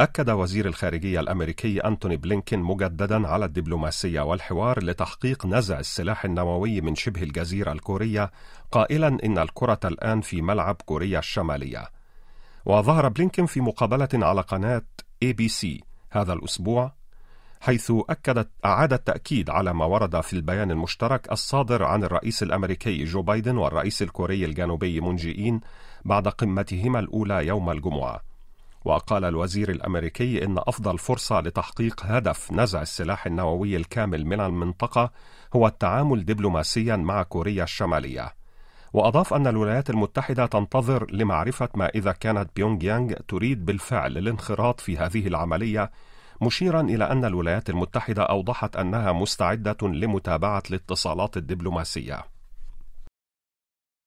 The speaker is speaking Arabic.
أكد وزير الخارجية الأمريكي أنتوني بلينكين مجددا على الدبلوماسية والحوار لتحقيق نزع السلاح النووي من شبه الجزيرة الكورية قائلا إن الكرة الآن في ملعب كوريا الشمالية وظهر بلينكين في مقابلة على قناة ABC هذا الأسبوع حيث أكدت أعاد التأكيد على ما ورد في البيان المشترك الصادر عن الرئيس الأمريكي جو بايدن والرئيس الكوري الجنوبي مونجيين إين بعد قمتهما الأولى يوم الجمعة وقال الوزير الامريكي ان افضل فرصه لتحقيق هدف نزع السلاح النووي الكامل من المنطقه هو التعامل دبلوماسيا مع كوريا الشماليه واضاف ان الولايات المتحده تنتظر لمعرفه ما اذا كانت بيونغ يانغ تريد بالفعل الانخراط في هذه العمليه مشيرا الى ان الولايات المتحده اوضحت انها مستعده لمتابعه الاتصالات الدبلوماسيه